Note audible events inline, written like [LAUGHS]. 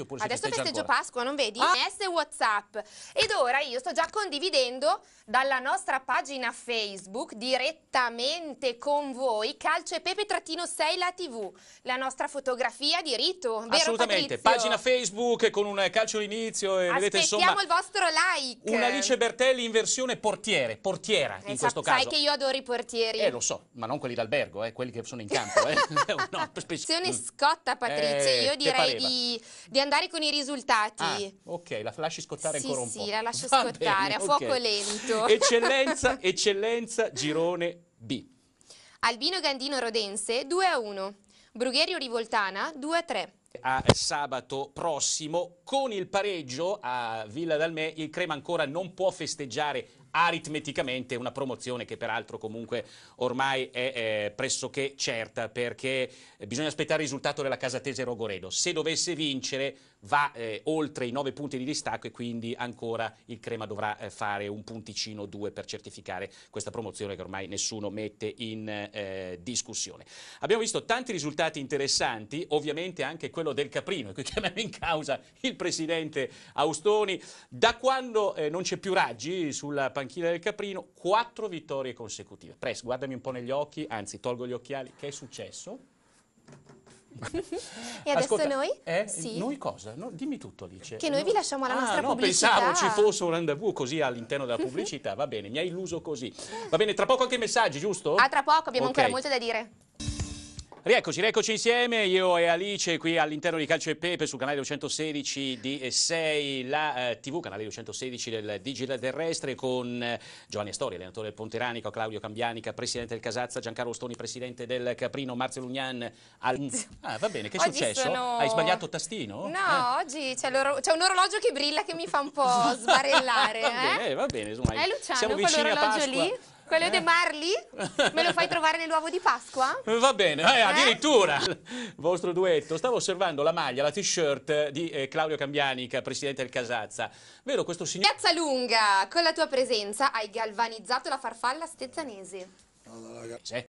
oppure Adesso festeggio ancora. Pasqua, non vedi? Ah. S e Whatsapp. Ed ora io sto già condividendo dalla nostra pagina Facebook direttamente con voi Calcio e Pepe-6 la TV, la nostra fotografia di rito, vero Assolutamente, Patrizio? pagina Facebook con un calcio all'inizio. e Aspettiamo vedete insomma il vostro like. Un Alice Bertelli in versione portiere, portiera eh, in esatto, questo sai caso. Sai che io adoro i portieri. Eh lo so, ma non quelli d'albergo, eh, quelli che sono in campo, eh. [LAUGHS] [LAUGHS] no, mm. scotta Patrizia, eh, io direi di di andare con i risultati. Ah, ok, la lasci scottare sì, ancora un sì, po'. Sì, la lascio Va scottare bene, a fuoco okay. lento. [LAUGHS] Eccellenza, [LAUGHS] eccellenza, girone B. Albino Gandino Rodense 2 a 1, Brugherio Rivoltana 2 a 3 a sabato prossimo. Con il pareggio a Villa Dalmè il Crema ancora non può festeggiare aritmeticamente una promozione che peraltro comunque ormai è eh, pressoché certa perché bisogna aspettare il risultato della Casatese Rogoredo. Se dovesse vincere va eh, oltre i nove punti di distacco e quindi ancora il Crema dovrà eh, fare un punticino o due per certificare questa promozione che ormai nessuno mette in eh, discussione. Abbiamo visto tanti risultati interessanti, ovviamente anche quello quello del Caprino, e qui chiamiamo in causa il presidente Austoni. Da quando eh, non c'è più Raggi sulla panchina del Caprino, quattro vittorie consecutive. Press, guardami un po' negli occhi, anzi tolgo gli occhiali, che è successo? e adesso Ascolta, noi? Eh, sì. Noi cosa? No, dimmi tutto Alice. Che noi vi lasciamo la ah, nostra no, pubblicità. Pensavo ci fosse un rendezvous così all'interno della pubblicità, va bene, mi hai illuso così. Va bene, tra poco anche i messaggi, giusto? Ah, tra poco, abbiamo okay. ancora molto da dire. Rieccoci, rieccoci insieme, io e Alice qui all'interno di Calcio e Pepe sul canale 216 di 6, la eh, TV, canale 216 del Digitale Terrestre con eh, Giovanni Astori, allenatore del Ponteranico, Claudio Cambianica, presidente del Casazza, Giancarlo Stoni, presidente del Caprino, Marzio Lugnan. Al... Ah, va bene, che è oggi successo? Sono... Hai sbagliato tastino? No, eh? oggi c'è, un orologio che brilla che mi fa un po' sbarellare. [LAUGHS] va bene, eh. va bene, insomma, eh, siamo vicini a Pasqua. Lì? Quello eh? di Marley? Me lo fai trovare nell'uovo di Pasqua? Va bene, eh, addirittura! vostro duetto. Stavo osservando la maglia, la t-shirt di eh, Claudio Cambianica, presidente del Casazza. Vero questo signore... Piazza Lunga, con la tua presenza hai galvanizzato la farfalla stezzanese. Allora, ragazzi.